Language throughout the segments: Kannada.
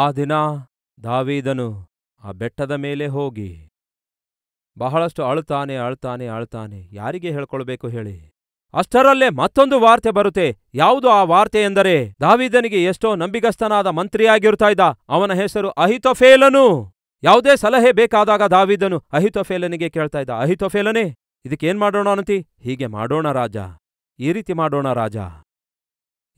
ಆ ದಿನ ದಾವೀದನು ಆ ಬೆಟ್ಟದ ಮೇಲೆ ಹೋಗಿ ಬಹಳಷ್ಟು ಅಳ್ತಾನೆ ಅಳ್ತಾನೆ ಅಳ್ತಾನೆ ಯಾರಿಗೆ ಹೇಳ್ಕೊಳ್ಬೇಕು ಹೇಳಿ ಅಷ್ಟರಲ್ಲೇ ಮತ್ತೊಂದು ವಾರ್ತೆ ಬರುತ್ತೆ ಯಾವುದು ಆ ವಾರ್ತೆ ಎಂದರೆ ದಾವಿದನಿಗೆ ಎಷ್ಟೋ ನಂಬಿಗಸ್ತನಾದ ಮಂತ್ರಿಯಾಗಿರ್ತಾ ಇದ್ದ ಅವನ ಹೆಸರು ಅಹಿತೊಫೇಲನು ಯಾವುದೇ ಸಲಹೆ ಬೇಕಾದಾಗ ದಾವಿದನು ಅಹಿತೊಫೇಲನಿಗೆ ಕೇಳ್ತಾ ಇದ್ದ ಅಹಿತೊಫೇಲನೇ ಇದಕ್ಕೇನ್ ಮಾಡೋಣ ಅನತಿ ಹೀಗೆ ಮಾಡೋಣ ರಾಜ ಈ ರೀತಿ ಮಾಡೋಣ ರಾಜ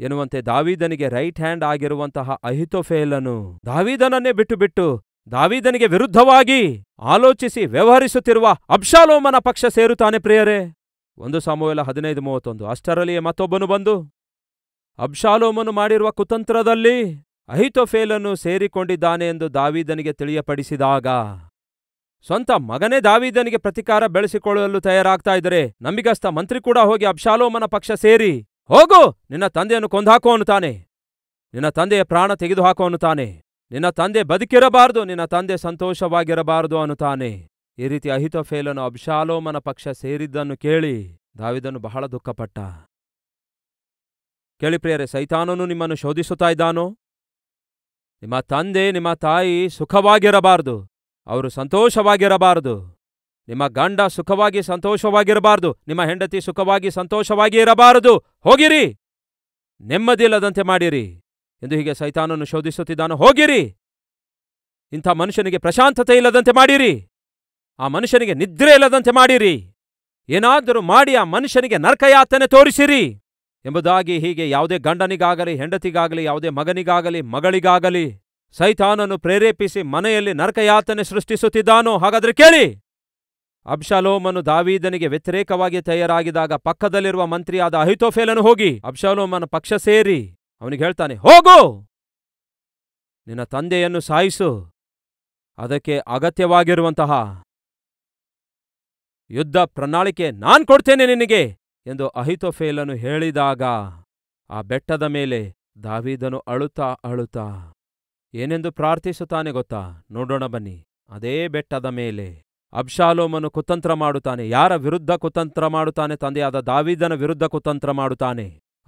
ಎನ್ನುವಂತೆ ದಾವೀದನಿಗೆ ರೈಟ್ ಹ್ಯಾಂಡ್ ಆಗಿರುವಂತಹ ಅಹಿತೋಫೇಲನು ದಾವೀದನನ್ನೇ ಬಿಟ್ಟು ಬಿಟ್ಟು ದಾವೀದನಿಗೆ ವಿರುದ್ಧವಾಗಿ ಆಲೋಚಿಸಿ ವ್ಯವಹರಿಸುತ್ತಿರುವ ಅಬ್ಶಾಲೋಮನ ಪಕ್ಷ ಸೇರುತ್ತಾನೆ ಪ್ರಿಯರೇ ಒಂದು ಸಾಮೂಹಲ ಹದಿನೈದು ಮೂವತ್ತೊಂದು ಅಷ್ಟರಲ್ಲಿಯೇ ಮತ್ತೊಬ್ಬನು ಬಂದು ಅಬ್ಷಾಲೋಮನು ಮಾಡಿರುವ ಕುತಂತ್ರದಲ್ಲಿ ಅಹಿತೋಫೇಲನ್ನು ಸೇರಿಕೊಂಡಿದ್ದಾನೆ ಎಂದು ದಾವೀದನಿಗೆ ತಿಳಿಯಪಡಿಸಿದಾಗ ಸ್ವಂತ ಮಗನೇ ದಾವೀದನಿಗೆ ಪ್ರತಿಕಾರ ಬೆಳೆಸಿಕೊಳ್ಳಲು ತಯಾರಾಗ್ತಾ ಇದ್ದರೆ ನಂಬಿಗಸ್ತ ಮಂತ್ರಿ ಕೂಡ ಹೋಗಿ ಅಬ್ಶಾಲೋಮನ ಪಕ್ಷ ಸೇರಿ ಹೋಗು ನಿನ್ನ ತಂದೆಯನ್ನು ಕೊಂದಾಕೋ ಅನ್ನುತ್ತಾನೆ ನಿನ್ನ ತಂದೆಯ ಪ್ರಾಣ ತೆಗೆದುಹಾಕೋ ಅನ್ನುತ್ತಾನೆ ನಿನ್ನ ತಂದೆ ಬದುಕಿರಬಾರದು ನಿನ್ನ ತಂದೆ ಸಂತೋಷವಾಗಿರಬಾರದು ಅನ್ನುತ್ತಾನೆ ಈ ರೀತಿ ಅಹಿತೋಫೇಲನು ಅಬ್ಶಾಲೋಮನ ಪಕ್ಷ ಸೇರಿದ್ದನ್ನು ಕೇಳಿ ದಾವಿದನು ಬಹಳ ದುಃಖಪಟ್ಟ ಕೇಳಿ ಪ್ರಿಯರೇ ಸೈತಾನನು ನಿಮ್ಮನ್ನು ಶೋಧಿಸುತ್ತಾ ಇದ್ದಾನೋ ನಿಮ್ಮ ತಂದೆ ನಿಮ್ಮ ತಾಯಿ ಸುಖವಾಗಿರಬಾರದು ಅವರು ಸಂತೋಷವಾಗಿರಬಾರದು ನಿಮ್ಮ ಗಂಡ ಸುಖವಾಗಿ ಸಂತೋಷವಾಗಿರಬಾರದು ನಿಮ್ಮ ಹೆಂಡತಿ ಸುಖವಾಗಿ ಸಂತೋಷವಾಗಿ ಇರಬಾರದು ಹೋಗಿರಿ ನೆಮ್ಮದಿಲ್ಲದಂತೆ ಮಾಡಿರಿ ಎಂದು ಹೀಗೆ ಸೈತಾನನ್ನು ಶೋಧಿಸುತ್ತಿದ್ದಾನೋ ಹೋಗಿರಿ ಇಂಥ ಮನುಷ್ಯನಿಗೆ ಪ್ರಶಾಂತತೆ ಇಲ್ಲದಂತೆ ಮಾಡಿರಿ ಆ ಮನುಷ್ಯನಿಗೆ ನಿದ್ರೆ ಇಲ್ಲದಂತೆ ಮಾಡಿರಿ ಏನಾದರೂ ಮಾಡಿ ಆ ಮನುಷ್ಯನಿಗೆ ನರ್ಕಯಾತನೆ ತೋರಿಸಿರಿ ಎಂಬುದಾಗಿ ಹೀಗೆ ಯಾವುದೇ ಗಂಡನಿಗಾಗಲಿ ಹೆಂಡತಿಗಾಗಲಿ ಯಾವುದೇ ಮಗನಿಗಾಗಲಿ ಮಗಳಿಗಾಗಲಿ ಸೈತಾನನ್ನು ಪ್ರೇರೇಪಿಸಿ ಮನೆಯಲ್ಲಿ ನರ್ಕಯಾತನೆ ಸೃಷ್ಟಿಸುತ್ತಿದ್ದಾನೋ ಹಾಗಾದರೆ ಕೇಳಿ ಅಬ್ಶಾಲೋಮನು ದಾವೀದನಿಗೆ ವ್ಯತಿರೇಕವಾಗಿ ತಯಾರಾಗಿದಾಗ ಪಕ್ಕದಲ್ಲಿರುವ ಮಂತ್ರಿಯಾದ ಅಹಿತೋಫೇಲನು ಹೋಗಿ ಅಬ್ಶಾಲೋಮನ ಪಕ್ಷ ಸೇರಿ ಅವನಿಗೆ ಹೇಳ್ತಾನೆ ಹೋಗು ನಿನ್ನ ತಂದೆಯನ್ನು ಸಾಯಿಸು ಅದಕ್ಕೆ ಅಗತ್ಯವಾಗಿರುವಂತಹ ಯುದ್ಧ ಪ್ರಣಾಳಿಕೆ ನಾನ್ ಕೊಡ್ತೇನೆ ನಿನಗೆ ಎಂದು ಅಹಿತೋಫೇಲನು ಹೇಳಿದಾಗ ಆ ಬೆಟ್ಟದ ಮೇಲೆ ದಾವೀದನು ಅಳುತ್ತಾ ಅಳುತ್ತಾ ಏನೆಂದು ಪ್ರಾರ್ಥಿಸುತ್ತಾನೆ ಗೊತ್ತಾ ನೋಡೋಣ ಬನ್ನಿ ಅದೇ ಬೆಟ್ಟದ ಮೇಲೆ ಅಬ್ಶಾಲೋಮನು ಕುತಂತ್ರ ಮಾಡುತ್ತಾನೆ ಯಾರ ವಿರುದ್ಧ ಕುತಂತ್ರ ಮಾಡುತ್ತಾನೆ ತಂದೆಯಾದ ದಾವಿದನ ವಿರುದ್ಧ ಕುತಂತ್ರ ಮಾಡುತ್ತಾನೆ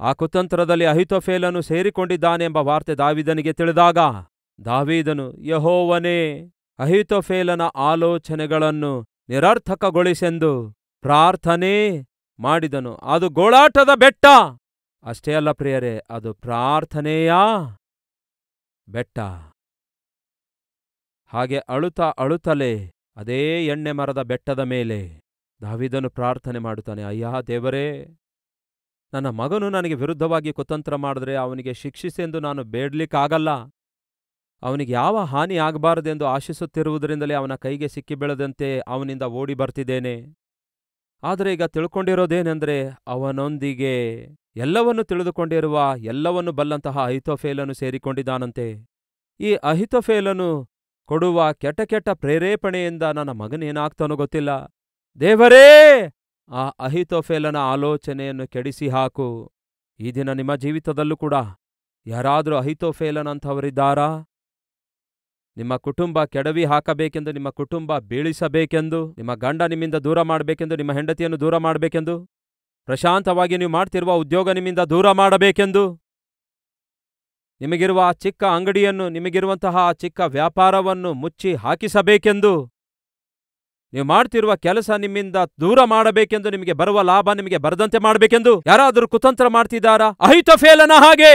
ಆ ಕುತಂತ್ರದಲ್ಲಿ ಸೇರಿಕೊಂಡಿದ್ದಾನೆ ಎಂಬ ವಾರ್ತೆ ದಾವಿದನಿಗೆ ತಿಳಿದಾಗ ದಾವಿದನು ಯಹೋವನೇ ಅಹಿತೊಫೇಲನ ಆಲೋಚನೆಗಳನ್ನು ನಿರರ್ಥಕಗೊಳಿಸೆಂದು ಪ್ರಾರ್ಥನೆ ಮಾಡಿದನು ಅದು ಗೋಳಾಟದ ಬೆಟ್ಟ ಅಷ್ಟೇ ಅಲ್ಲ ಪ್ರಿಯರೇ ಅದು ಪ್ರಾರ್ಥನೆಯ ಬೆಟ್ಟ ಹಾಗೆ ಅಳುತ ಅಳುತ್ತಲೇ ಅದೇ ಎಣ್ಣೆ ಮರದ ಬೆಟ್ಟದ ಮೇಲೆ ದಾವಿದನು ಪ್ರಾರ್ಥನೆ ಮಾಡುತ್ತಾನೆ ಅಯ್ಯಾ ದೇವರೇ ನನ್ನ ಮಗನು ನನಗೆ ವಿರುದ್ಧವಾಗಿ ಕುತಂತ್ರ ಮಾಡಿದ್ರೆ ಅವನಿಗೆ ಶಿಕ್ಷಿಸೆಂದು ನಾನು ಬೇಡ್ಲಿಕ್ಕಾಗಲ್ಲ ಅವನಿಗೆ ಯಾವ ಹಾನಿ ಆಗಬಾರದೆಂದು ಆಶಿಸುತ್ತಿರುವುದರಿಂದಲೇ ಅವನ ಕೈಗೆ ಸಿಕ್ಕಿಬೀಳದಂತೆ ಅವನಿಂದ ಓಡಿ ಬರ್ತಿದ್ದೇನೆ ಆದರೆ ಈಗ ತಿಳ್ಕೊಂಡಿರೋದೇನೆಂದರೆ ಅವನೊಂದಿಗೆ ಎಲ್ಲವನ್ನೂ ತಿಳಿದುಕೊಂಡಿರುವ ಎಲ್ಲವನ್ನೂ ಬಲ್ಲಂತಹ ಅಹಿತೋಫೇಲನು ಸೇರಿಕೊಂಡಿದ್ದಾನಂತೆ ಈ ಅಹಿತೋಫೇಲನು ಕೊಡುವ ಕೆಟ್ಟ ಕೆಟ್ಟ ಪ್ರೇರೇಪಣೆಯಿಂದ ನನ್ನ ಮಗನೇನಾಗ್ತಾನೋ ಗೊತ್ತಿಲ್ಲ ದೇವರೇ ಆ ಅಹಿತೋಫೇಲನ ಆಲೋಚನೆಯನ್ನು ಕೆಡಿಸಿ ಹಾಕು ಈ ದಿನ ನಿಮ್ಮ ಜೀವಿತದಲ್ಲೂ ಕೂಡ ಯಾರಾದರೂ ಅಹಿತೋಫೇಲನಂಥವರಿದ್ದಾರಾ ನಿಮ್ಮ ಕುಟುಂಬ ಕೆಡವಿ ಹಾಕಬೇಕೆಂದು ನಿಮ್ಮ ಕುಟುಂಬ ಬೀಳಿಸಬೇಕೆಂದು ನಿಮ್ಮ ಗಂಡ ನಿಮ್ಮಿಂದ ದೂರ ಮಾಡಬೇಕೆಂದು ನಿಮ್ಮ ಹೆಂಡತಿಯನ್ನು ದೂರ ಮಾಡಬೇಕೆಂದು ಪ್ರಶಾಂತವಾಗಿ ನೀವು ಮಾಡ್ತಿರುವ ಉದ್ಯೋಗ ನಿಮ್ಮಿಂದ ದೂರ ಮಾಡಬೇಕೆಂದು ನಿಮಗಿರುವ ಆ ಚಿಕ್ಕ ಅಂಗಡಿಯನ್ನು ನಿಮಗಿರುವಂತಹ ಆ ಚಿಕ್ಕ ವ್ಯಾಪಾರವನ್ನು ಮುಚ್ಚಿ ಹಾಕಿಸಬೇಕೆಂದು ನೀವು ಮಾಡ್ತಿರುವ ಕೆಲಸ ನಿಮ್ಮಿಂದ ದೂರ ಮಾಡಬೇಕೆಂದು ನಿಮಗೆ ಬರುವ ಲಾಭ ನಿಮಗೆ ಬರದಂತೆ ಮಾಡಬೇಕೆಂದು ಯಾರಾದರೂ ಕುತಂತ್ರ ಮಾಡ್ತಿದ್ದಾರಾ ಫೇಲನ ಹಾಗೆ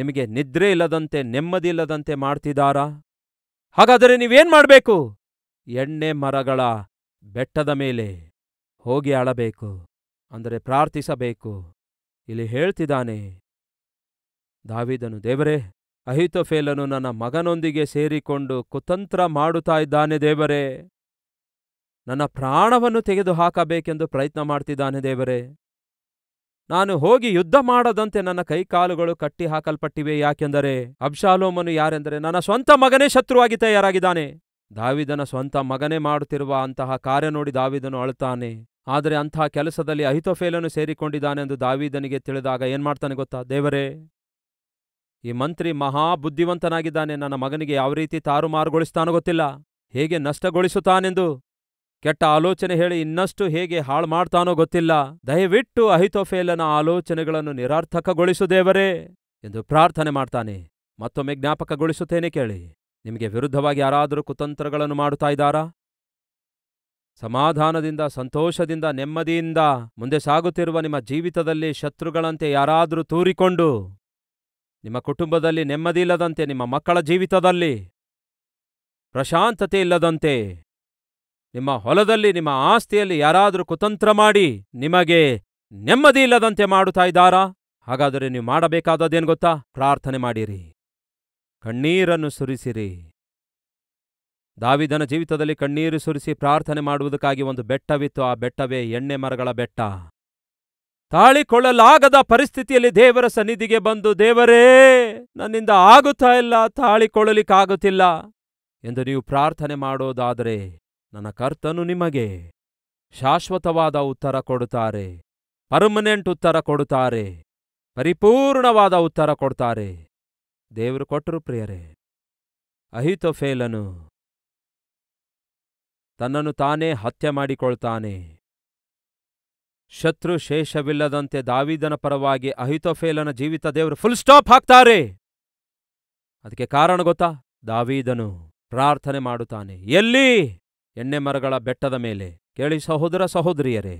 ನಿಮಗೆ ನಿದ್ರೆ ಇಲ್ಲದಂತೆ ನೆಮ್ಮದಿ ಇಲ್ಲದಂತೆ ಮಾಡ್ತಿದ್ದಾರಾ ಹಾಗಾದರೆ ನೀವೇನ್ ಮಾಡಬೇಕು ಎಣ್ಣೆ ಮರಗಳ ಬೆಟ್ಟದ ಮೇಲೆ ಹೋಗಿ ಅಳಬೇಕು ಅಂದರೆ ಪ್ರಾರ್ಥಿಸಬೇಕು ಇಲ್ಲಿ ಹೇಳ್ತಿದ್ದಾನೆ ದಾವಿದನು ದೇವರೇ ಅಹಿತೋಫೇಲನು ನನ್ನ ಮಗನೊಂದಿಗೆ ಸೇರಿಕೊಂಡು ಕುತಂತ್ರ ಮಾಡುತ್ತಾ ಇದ್ದಾನೆ ದೇವರೇ ನನ್ನ ಪ್ರಾಣವನ್ನು ತೆಗೆದುಹಾಕಬೇಕೆಂದು ಪ್ರಯತ್ನ ಮಾಡ್ತಿದ್ದಾನೆ ದೇವರೇ ನಾನು ಹೋಗಿ ಯುದ್ಧ ಮಾಡದಂತೆ ನನ್ನ ಕೈಕಾಲುಗಳು ಕಟ್ಟಿ ಹಾಕಲ್ಪಟ್ಟಿವೆ ಯಾಕೆಂದರೆ ಅಬ್ಶಾಲೋಮನು ಯಾರೆಂದರೆ ನನ್ನ ಸ್ವಂತ ಮಗನೇ ಶತ್ರುವಾಗಿ ತಯಾರಾಗಿದ್ದಾನೆ ದಾವಿದನ ಸ್ವಂತ ಮಗನೇ ಮಾಡುತ್ತಿರುವ ಅಂತಹ ಕಾರ್ಯ ನೋಡಿ ದಾವಿದನು ಅಳುತ್ತಾನೆ ಆದರೆ ಅಂತಹ ಕೆಲಸದಲ್ಲಿ ಅಹಿತೋಫೇಲನು ಎಂದು ದಾವಿದನಿಗೆ ತಿಳಿದಾಗ ಏನ್ಮಾಡ್ತಾನೆ ಗೊತ್ತಾ ದೇವರೇ ಈ ಮಂತ್ರಿ ಮಹಾಬುದ್ಧಿವಂತನಾಗಿದ್ದಾನೆ ನನ್ನ ಮಗನಿಗೆ ಯಾವ ರೀತಿ ತಾರುಮಾರುಗೊಳಿಸ್ತಾನೋ ಗೊತ್ತಿಲ್ಲ ಹೇಗೆ ನಷ್ಟಗೊಳಿಸುತ್ತಾನೆಂದು ಕೆಟ್ಟ ಆಲೋಚನೆ ಹೇಳಿ ಇನ್ನಷ್ಟು ಹೇಗೆ ಹಾಳು ಮಾಡ್ತಾನೋ ಗೊತ್ತಿಲ್ಲ ದಯವಿಟ್ಟು ಅಹಿತೋಫೇಲನ ಆಲೋಚನೆಗಳನ್ನು ನಿರಾರ್ಥಕಗೊಳಿಸುದೇವರೇ ಎಂದು ಪ್ರಾರ್ಥನೆ ಮಾಡ್ತಾನೆ ಮತ್ತೊಮ್ಮೆ ಜ್ಞಾಪಕಗೊಳಿಸುತ್ತೇನೆ ಕೇಳಿ ನಿಮಗೆ ವಿರುದ್ಧವಾಗಿ ಯಾರಾದರೂ ಕುತಂತ್ರಗಳನ್ನು ಮಾಡುತ್ತಾ ಇದ್ದಾರಾ ಸಮಾಧಾನದಿಂದ ಸಂತೋಷದಿಂದ ನೆಮ್ಮದಿಯಿಂದ ಮುಂದೆ ಸಾಗುತ್ತಿರುವ ನಿಮ್ಮ ಜೀವಿತದಲ್ಲಿ ಶತ್ರುಗಳಂತೆ ಯಾರಾದರೂ ತೂರಿಕೊಂಡು ನಿಮ್ಮ ಕುಟುಂಬದಲ್ಲಿ ನೆಮ್ಮದಿ ಇಲ್ಲದಂತೆ ನಿಮ್ಮ ಮಕ್ಕಳ ಜೀವಿತದಲ್ಲಿ ಪ್ರಶಾಂತತೆ ಇಲ್ಲದಂತೆ ನಿಮ್ಮ ಹೊಲದಲ್ಲಿ ನಿಮ್ಮ ಆಸ್ತಿಯಲ್ಲಿ ಯಾರಾದರೂ ಕುತಂತ್ರ ಮಾಡಿ ನಿಮಗೆ ನೆಮ್ಮದಿ ಇಲ್ಲದಂತೆ ಮಾಡುತ್ತಾ ಇದ್ದಾರಾ ಹಾಗಾದರೆ ನೀವು ಮಾಡಬೇಕಾದದ್ದೇನು ಗೊತ್ತಾ ಪ್ರಾರ್ಥನೆ ಮಾಡಿರಿ ಕಣ್ಣೀರನ್ನು ಸುರಿಸಿರಿ ದಾವಿದನ ಜೀವಿತದಲ್ಲಿ ಕಣ್ಣೀರು ಸುರಿಸಿ ಪ್ರಾರ್ಥನೆ ಮಾಡುವುದಕ್ಕಾಗಿ ಒಂದು ಬೆಟ್ಟವಿತ್ತು ಆ ಬೆಟ್ಟವೇ ಎಣ್ಣೆ ಮರಗಳ ಬೆಟ್ಟ ತಾಳಿಕೊಳ್ಳಲಾಗದ ಪರಿಸ್ಥಿತಿಯಲ್ಲಿ ದೇವರ ಸನ್ನಿಧಿಗೆ ಬಂದು ದೇವರೇ ನನ್ನಿಂದ ಆಗುತ್ತಾ ಇಲ್ಲ ತಾಳಿಕೊಳ್ಳಲಿಕ್ಕಾಗುತ್ತಿಲ್ಲ ಎಂದು ನೀವು ಪ್ರಾರ್ಥನೆ ಮಾಡೋದಾದರೆ ನನ್ನ ಕರ್ತನು ನಿಮಗೆ ಶಾಶ್ವತವಾದ ಉತ್ತರ ಕೊಡುತ್ತಾರೆ ಪರ್ಮನೆಂಟ್ ಉತ್ತರ ಕೊಡುತ್ತಾರೆ ಪರಿಪೂರ್ಣವಾದ ಉತ್ತರ ಕೊಡ್ತಾರೆ ದೇವರು ಕೊಟ್ಟರು ಪ್ರಿಯರೇ ಫೇಲನು ತನ್ನನ್ನು ತಾನೇ ಹತ್ಯೆ ಮಾಡಿಕೊಳ್ತಾನೆ ಶತ್ರು ಶೇಷವಿಲ್ಲದಂತೆ ದಾವಿದನ ಪರವಾಗಿ ಅಹಿತೋಫೇಲನ ಜೀವಿತ ದೇವರು ಫುಲ್ ಸ್ಟಾಪ್ ಹಾಕ್ತಾರೆ ಅದಕ್ಕೆ ಕಾರಣ ಗೊತ್ತಾ ದಾವೀದನು ಪ್ರಾರ್ಥನೆ ಮಾಡುತ್ತಾನೆ ಎಲ್ಲಿ ಎಣ್ಣೆ ಮರಗಳ ಬೆಟ್ಟದ ಮೇಲೆ ಕೇಳಿ ಸಹೋದರ ಸಹೋದರಿಯರೇ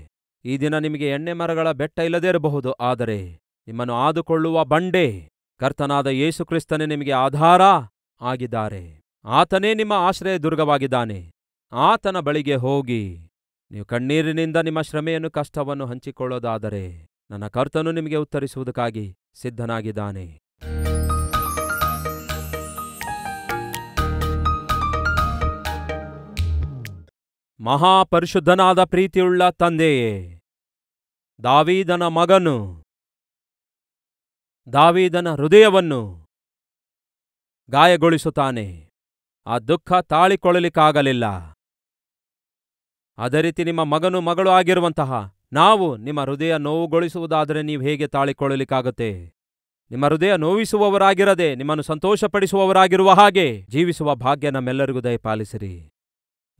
ಈ ದಿನ ನಿಮಗೆ ಎಣ್ಣೆ ಮರಗಳ ಬೆಟ್ಟ ಇಲ್ಲದೇ ಇರಬಹುದು ಆದರೆ ನಿಮ್ಮನ್ನು ಆದುಕೊಳ್ಳುವ ಬಂಡೆ ಕರ್ತನಾದ ಯೇಸುಕ್ರಿಸ್ತನೇ ನಿಮಗೆ ಆಧಾರ ಆಗಿದ್ದಾರೆ ಆತನೇ ನಿಮ್ಮ ಆಶ್ರಯ ದುರ್ಗವಾಗಿದ್ದಾನೆ ಆತನ ಬಳಿಗೆ ಹೋಗಿ ನೀವು ಕಣ್ಣೀರಿನಿಂದ ನಿಮ್ಮ ಶ್ರಮೆಯನ್ನು ಕಷ್ಟವನ್ನು ಹಂಚಿಕೊಳ್ಳೋದಾದರೆ ನನ್ನ ಕರ್ತನು ನಿಮಗೆ ಉತ್ತರಿಸುವುದಕ್ಕಾಗಿ ಸಿದ್ಧನಾಗಿದ್ದಾನೆ ಮಹಾಪರಿಶುದ್ಧನಾದ ಪ್ರೀತಿಯುಳ್ಳ ತಂದೆಯೇ ದಾವೀದನ ಮಗನು ದಾವೀದನ ಹೃದಯವನ್ನು ಗಾಯಗೊಳಿಸುತ್ತಾನೆ ಆ ದುಃಖ ತಾಳಿಕೊಳ್ಳಲಿಕ್ಕಾಗಲಿಲ್ಲ ಅದೇ ರೀತಿ ನಿಮ್ಮ ಮಗನು ಮಗಳು ಆಗಿರುವಂತಹ ನಾವು ನಿಮ್ಮ ಹೃದಯ ನೋವುಗೊಳಿಸುವುದಾದರೆ ನೀವು ಹೇಗೆ ತಾಳಿಕೊಳ್ಳಲಿಕ್ಕಾಗತ್ತೆ ನಿಮ್ಮ ಹೃದಯ ನೋವಿಸುವವರಾಗಿರದೆ ನಿಮ್ಮನ್ನು ಸಂತೋಷಪಡಿಸುವವರಾಗಿರುವ ಹಾಗೆ ಜೀವಿಸುವ ಭಾಗ್ಯ ನಮ್ಮೆಲ್ಲರಿಗೂ ದಯಪಾಲಿಸಿರಿ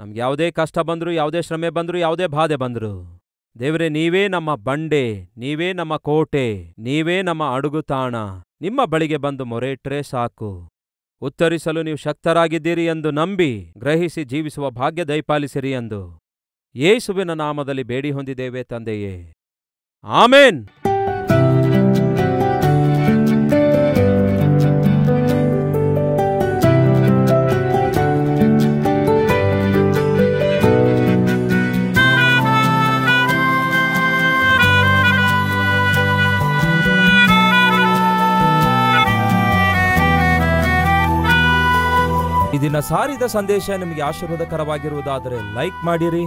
ನಮ್ಗೆ ಯಾವುದೇ ಕಷ್ಟ ಬಂದರೂ ಯಾವುದೇ ಶ್ರಮೆ ಬಂದರೂ ಯಾವುದೇ ಬಾಧೆ ಬಂದರೂ ದೇವರೇ ನೀವೇ ನಮ್ಮ ಬಂಡೆ ನೀವೇ ನಮ್ಮ ಕೋಟೆ ನೀವೇ ನಮ್ಮ ಅಡುಗುತಾಣ ನಿಮ್ಮ ಬಳಿಗೆ ಬಂದು ಮೊರೆಟ್ರೆ ಸಾಕು ಉತ್ತರಿಸಲು ನೀವು ಶಕ್ತರಾಗಿದ್ದೀರಿ ಎಂದು ನಂಬಿ ಗ್ರಹಿಸಿ ಜೀವಿಸುವ ಭಾಗ್ಯ ದಯಪಾಲಿಸಿರಿ ಎಂದು ಯೇಸುವಿನ ನಾಮದಲ್ಲಿ ಬೇಡಿ ಹೊಂದಿದ್ದೇವೆ ತಂದೆಯೇ ಆಮೇನ್ ಈ ಸಾರಿದ ಸಂದೇಶ ನಿಮಗೆ ಆಶೀರ್ವಾದಕರವಾಗಿರುವುದಾದರೆ ಲೈಕ್ ಮಾಡಿರಿ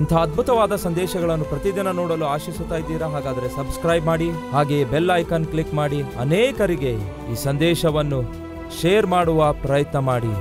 ಇಂಥ ಅದ್ಭುತವಾದ ಸಂದೇಶಗಳನ್ನು ಪ್ರತಿದಿನ ನೋಡಲು ಆಶಿಸುತ್ತಾ ಇದ್ದೀರಾ ಹಾಗಾದರೆ ಸಬ್ಸ್ಕ್ರೈಬ್ ಮಾಡಿ ಹಾಗೆಯೇ ಬೆಲ್ ಐಕಾನ್ ಕ್ಲಿಕ್ ಮಾಡಿ ಅನೇಕರಿಗೆ ಈ ಸಂದೇಶವನ್ನು ಶೇರ್ ಮಾಡುವ ಪ್ರಯತ್ನ ಮಾಡಿ